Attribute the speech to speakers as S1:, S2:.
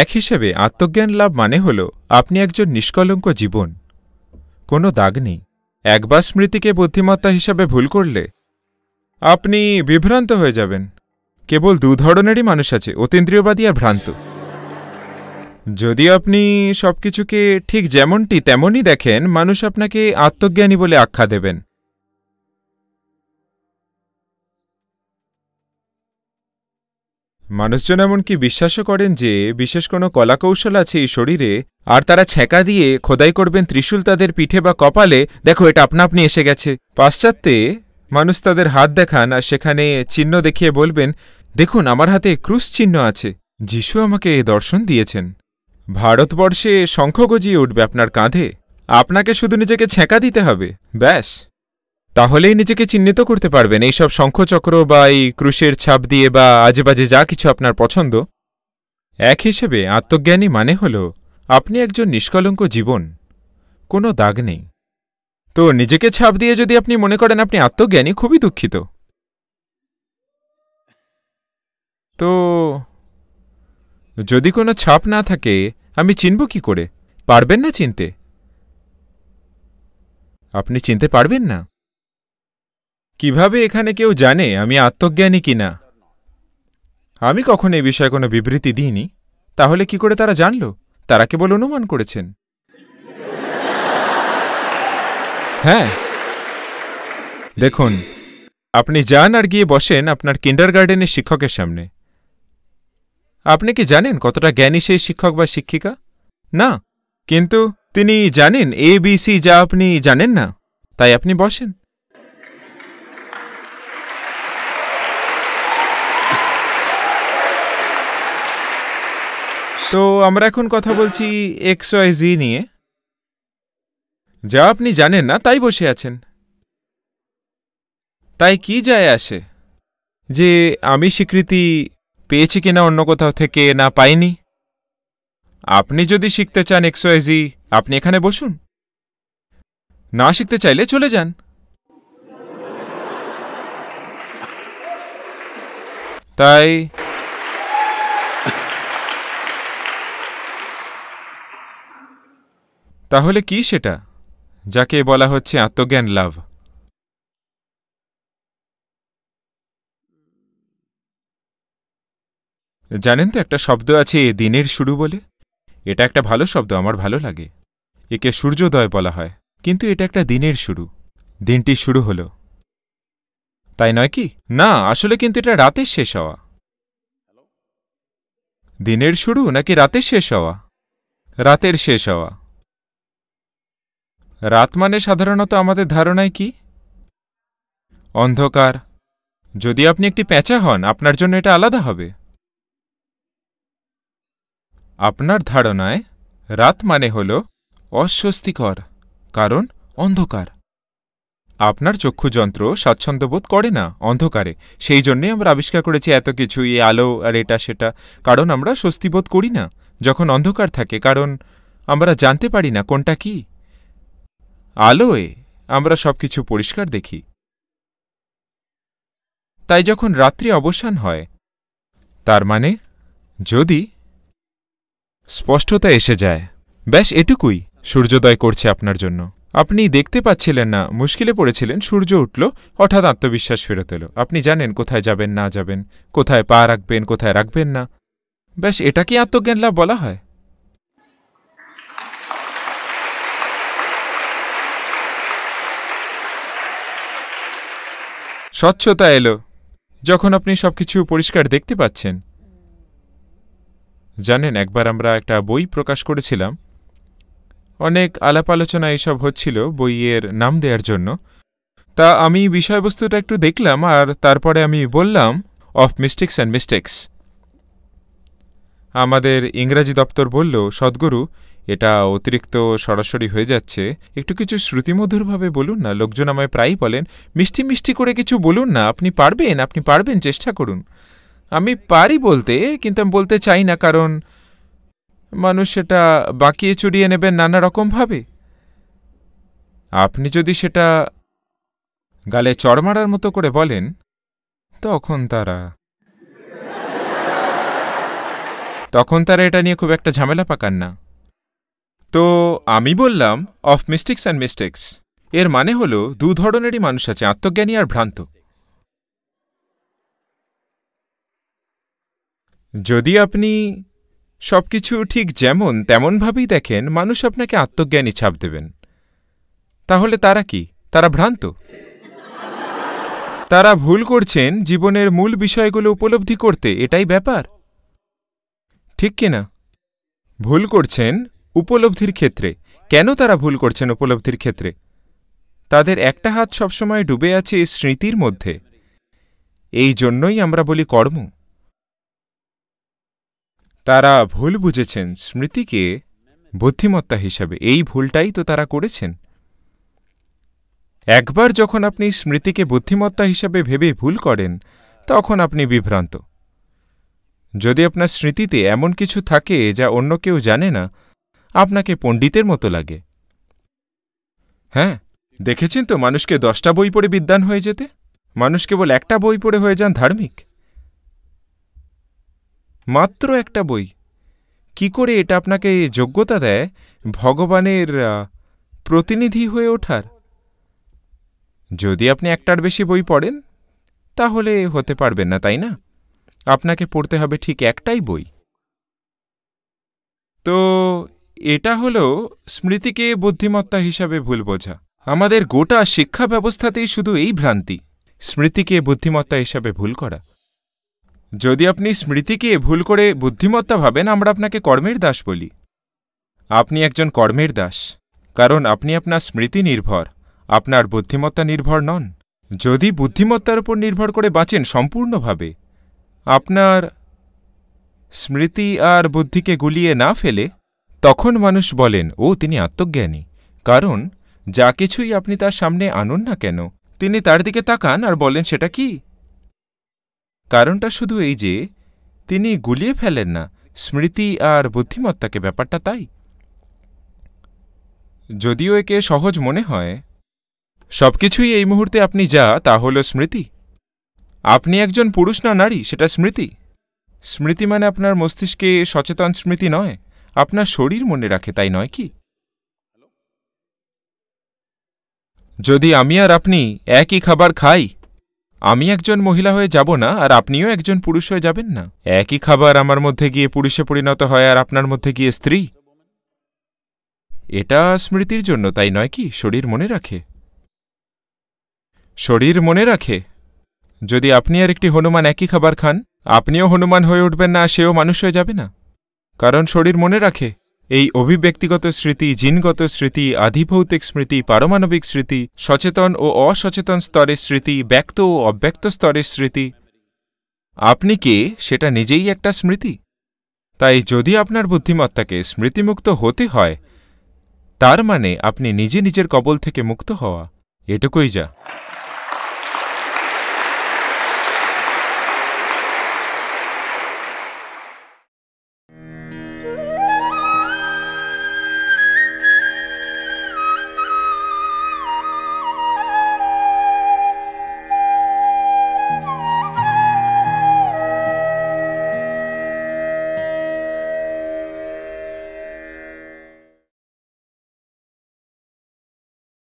S1: এক হিসেবে আত্মজ্ঞান লাভ মানে হল আপনি একজন নিষ্কলঙ্ক জীবন কোনো দাগ নেই একবার স্মৃতিকে বুদ্ধিমত্তা হিসাবে ভুল করলে আপনি বিভ্রান্ত হয়ে যাবেন কেবল দু ধরনেরই মানুষ আছে অতীন্দ্রিয়বাদী আর ভ্রান্ত যদি আপনি সবকিছুকে ঠিক যেমনটি তেমনই দেখেন মানুষ আপনাকে আত্মজ্ঞানী বলে আখ্যা দেবেন মানুষজন এমনকি বিশ্বাসও করেন যে বিশেষ কোনো কলাকৌশল আছে এই শরীরে আর তারা ছ্যাঁকা দিয়ে খোদাই করবেন ত্রিশূল তাদের পিঠে বা কপালে দেখো এটা আপনি এসে গেছে পাশ্চাত্যে মানুষ তাদের হাত দেখান আর সেখানে চিহ্ন দেখিয়ে বলবেন দেখুন আমার হাতে ক্রুশ চিহ্ন আছে যিশু আমাকে এ দর্শন দিয়েছেন ভারতবর্ষে শঙ্খ গজিয়ে উঠবে আপনার কাঁধে আপনাকে শুধু নিজেকে ছ্যাঁকা দিতে হবে ব্যাস তাহলেই নিজেকে চিহ্নিত করতে পারবেন এইসব শঙ্খচক্র বা এই ক্রুশের ছাপ দিয়ে বা আজেবাজে যা কিছু আপনার পছন্দ এক হিসেবে আত্মজ্ঞানী মানে হল আপনি একজন নিষ্কলঙ্ক জীবন কোনো দাগ নেই তো নিজেকে ছাপ দিয়ে যদি আপনি মনে করেন আপনি আত্মজ্ঞানী খুবই দুঃখিত তো যদি কোনো ছাপ না থাকে আমি চিনব কি করে পারবেন না চিনতে আপনি চিনতে পারবেন না কিভাবে এখানে কেউ জানে আমি আত্মজ্ঞানী কিনা আমি কখন এই বিষয়ে কোনো বিবৃতি দিইনি তাহলে কি করে তারা জানল তারা কেবল অনুমান করেছেন হ্যাঁ দেখুন আপনি যান আর গিয়ে বসেন আপনার কিন্ডার গার্ডেনের শিক্ষকের সামনে আপনি কি জানেন কতটা জ্ঞানী সেই শিক্ষক বা শিক্ষিকা না কিন্তু তিনি জানেন এ বি সি যা আপনি জানেন না তাই আপনি বসেন তো আমরা এখন কথা বলছি এক্স ওয়াই জি নিয়ে যা আপনি জানেন না তাই বসে আছেন তাই কি যায় আসে যে আমি স্বীকৃতি পেয়েছি কিনা অন্য কোথাও থেকে না পাইনি আপনি যদি শিখতে চান এক্স ওয়াই জি আপনি এখানে বসুন না শিখতে চাইলে চলে যান তাই তাহলে কি সেটা যাকে বলা হচ্ছে আত্মজ্ঞান লাভ জানেন তো একটা শব্দ আছে এ দিনের শুরু বলে এটা একটা ভালো শব্দ আমার ভালো লাগে একে সূর্যোদয় বলা হয় কিন্তু এটা একটা দিনের শুরু দিনটি শুরু হলো তাই নয় কি না আসলে কিন্তু এটা রাতের শেষ হওয়া দিনের শুরু নাকি রাতের শেষ হওয়া রাতের শেষ হওয়া রাত মানে সাধারণত আমাদের ধারণায় কি অন্ধকার যদি আপনি একটি প্যাঁচা হন আপনার জন্য এটা আলাদা হবে আপনার ধারণায় রাত মানে হল অস্বস্তিকর কারণ অন্ধকার আপনার চক্ষুযন্ত্র স্বাচ্ছন্দ্যবোধ করে না অন্ধকারে সেই জন্যই আমরা আবিষ্কার করেছি এত কিছু এই আলো আর এটা সেটা কারণ আমরা স্বস্তিবোধ করি না যখন অন্ধকার থাকে কারণ আমরা জানতে পারি না কোনটা কী আলোয় আমরা সবকিছু পরিষ্কার দেখি তাই যখন রাত্রি অবসান হয় তার মানে যদি স্পষ্টতা এসে যায় ব্যাস এটুকুই সূর্যোদয় করছে আপনার জন্য আপনি দেখতে পাচ্ছিলেন না মুশকিলে পড়েছিলেন সূর্য উঠল হঠাৎ আত্মবিশ্বাস ফেরত এলো আপনি জানেন কোথায় যাবেন না যাবেন কোথায় পা রাখবেন কোথায় রাখবেন না ব্যাস এটাকে আত্মজ্ঞান লাভ বলা হয় স্বচ্ছতা এলো যখন আপনি সব কিছু পরিষ্কার দেখতে পাচ্ছেন জানেন একবার আমরা একটা বই প্রকাশ করেছিলাম অনেক আলাপ আলোচনা এইসব হচ্ছিল বইয়ের নাম দেওয়ার জন্য তা আমি বিষয়বস্তুটা একটু দেখলাম আর তারপরে আমি বললাম অফ মিস্টেক্স অ্যান্ড মিস্টেক্স আমাদের ইংরাজি দপ্তর বলল সদ্গুরু এটা অতিরিক্ত সরাসরি হয়ে যাচ্ছে একটু কিছু শ্রুতিমধুরভাবে বলুন না লোকজন আমায় প্রায়ই বলেন মিষ্টি মিষ্টি করে কিছু বলুন না আপনি পারবেন আপনি পারবেন চেষ্টা করুন আমি পারি বলতে কিন্তু আমি বলতে চাই না কারণ মানুষ সেটা বাঁকিয়ে চুরিয়ে নেবেন নানা রকমভাবে আপনি যদি সেটা গালে চড় মারার মতো করে বলেন তখন তারা তখন তারা এটা নিয়ে খুব একটা ঝামেলা পাকান না তো আমি বললাম অফ মিস্টিক্স অ্যান্ড মিস্টেক্স এর মানে হল দু ধরনেরই মানুষ আছে আত্মজ্ঞানী আর ভ্রান্ত যদি আপনি সব কিছু ঠিক যেমন তেমনভাবেই দেখেন মানুষ আপনাকে আত্মজ্ঞানী ছাপ দেবেন তাহলে তারা কি তারা ভ্রান্ত তারা ভুল করছেন জীবনের মূল বিষয়গুলো উপলব্ধি করতে এটাই ব্যাপার ঠিক কিনা ভুল করছেন উপলব্ধির ক্ষেত্রে কেন তারা ভুল করছেন উপলব্ধির ক্ষেত্রে তাদের একটা হাত সবসময় ডুবে আছে এই স্মৃতির মধ্যে এই জন্যই আমরা বলি কর্ম তারা ভুল বুঝেছেন স্মৃতিকে বুদ্ধিমত্তা হিসাবে এই ভুলটাই তো তারা করেছেন একবার যখন আপনি স্মৃতিকে বুদ্ধিমত্তা হিসাবে ভেবে ভুল করেন তখন আপনি বিভ্রান্ত যদি আপনার স্মৃতিতে এমন কিছু থাকে যা অন্য কেউ জানে না আপনাকে পণ্ডিতের মতো লাগে হ্যাঁ দেখেছেন তো মানুষকে দশটা বই পড়ে বিদ্যান হয়ে যেতে মানুষ কেবল একটা বই পড়ে হয়ে যান ধার্মিক মাত্র একটা বই কি করে এটা আপনাকে যোগ্যতা দেয় ভগবানের প্রতিনিধি হয়ে ওঠার যদি আপনি একটার বেশি বই পড়েন তাহলে হতে পারবেন না তাই না আপনাকে পড়তে হবে ঠিক একটাই বই তো এটা হল স্মৃতিকে বুদ্ধিমত্তা হিসাবে ভুল বোঝা আমাদের গোটা শিক্ষা ব্যবস্থাতেই শুধু এই ভ্রান্তি স্মৃতিকে বুদ্ধিমত্তা হিসাবে ভুল করা যদি আপনি স্মৃতিকে ভুল করে বুদ্ধিমত্তা ভাবেন আমরা আপনাকে কর্মের দাস বলি আপনি একজন কর্মের দাস কারণ আপনি আপনার স্মৃতি নির্ভর আপনার বুদ্ধিমত্তা নির্ভর নন যদি বুদ্ধিমত্তার উপর নির্ভর করে বাঁচেন সম্পূর্ণভাবে আপনার স্মৃতি আর বুদ্ধিকে গুলিয়ে না ফেলে তখন মানুষ বলেন ও তিনি আত্মজ্ঞানী কারণ যা কিছুই আপনি তার সামনে আনুন না কেন তিনি তার দিকে তাকান আর বলেন সেটা কি কারণটা শুধু এই যে তিনি গুলিয়ে ফেলেন না স্মৃতি আর বুদ্ধিমত্তাকে ব্যাপারটা তাই যদিও একে সহজ মনে হয় সবকিছুই এই মুহূর্তে আপনি যা তা হল স্মৃতি আপনি একজন পুরুষ না নারী সেটা স্মৃতি স্মৃতি মানে আপনার মস্তিষ্কে সচেতন স্মৃতি নয় আপনার শরীর মনে রাখে তাই নয় কি যদি আমি আর আপনি একই খাবার খাই আমি একজন মহিলা হয়ে যাব না আর আপনিও একজন পুরুষ হয়ে যাবেন না একই খাবার আমার মধ্যে গিয়ে পুরুষে পরিণত হয় আর আপনার মধ্যে গিয়ে স্ত্রী এটা স্মৃতির জন্য তাই নয় কি শরীর মনে রাখে শরীর মনে রাখে যদি আপনি আর একটি হনুমান একই খাবার খান আপনিও হনুমান হয়ে উঠবেন না সেও মানুষ হয়ে যাবে না কারণ শরীর মনে রাখে এই অভিব্যক্তিগত স্মৃতি জিনগত স্মৃতি আধিভৌতিক স্মৃতি পারমাণবিক স্মৃতি সচেতন ও অসচেতন স্তরের স্মৃতি ব্যক্ত ও অব্যক্ত স্তরের স্মৃতি আপনি কে সেটা নিজেই একটা স্মৃতি তাই যদি আপনার বুদ্ধিমত্তাকে স্মৃতিমুক্ত হতে হয় তার মানে আপনি নিজে নিজের কবল থেকে মুক্ত হওয়া এটুকুই যা